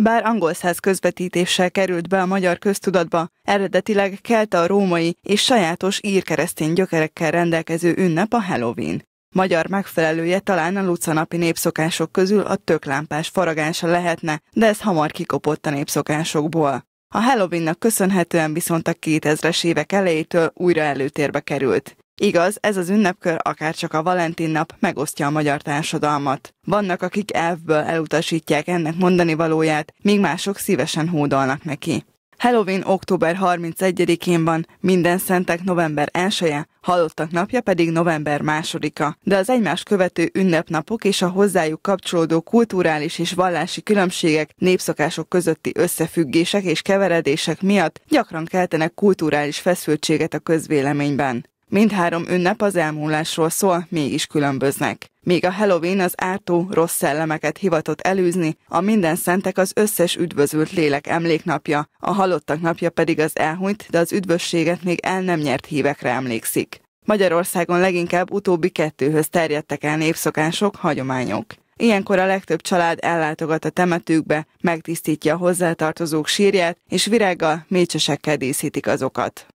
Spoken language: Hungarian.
Bár angol száz közvetítéssel került be a magyar köztudatba, eredetileg kelte a római és sajátos írkeresztény gyökerekkel rendelkező ünnep a Halloween. Magyar megfelelője talán a lucanapi népszokások közül a töklámpás faragása lehetne, de ez hamar kikopott a népszokásokból. A Halloweennak köszönhetően viszont a 2000-es évek elejétől újra előtérbe került. Igaz, ez az ünnepkör akár csak a Valentin nap megosztja a magyar társadalmat. Vannak, akik elfből elutasítják ennek mondani valóját, míg mások szívesen hódolnak neki. Halloween október 31-én van, minden szentek november 1-e, halottak napja pedig november 2-a, de az egymás követő ünnepnapok és a hozzájuk kapcsolódó kulturális és vallási különbségek, népszokások közötti összefüggések és keveredések miatt gyakran keltenek kulturális feszültséget a közvéleményben. Mindhárom ünnep az elmúlásról szól, mégis különböznek. Míg a Halloween az ártó, rossz szellemeket hivatott előzni, a minden szentek az összes üdvözült lélek emléknapja, a halottak napja pedig az elhunyt, de az üdvösséget még el nem nyert hívekre emlékszik. Magyarországon leginkább utóbbi kettőhöz terjedtek el népszokások, hagyományok. Ilyenkor a legtöbb család ellátogat a temetőkbe, megtisztítja a hozzátartozók sírját, és virággal, mécsesekkel díszítik azokat.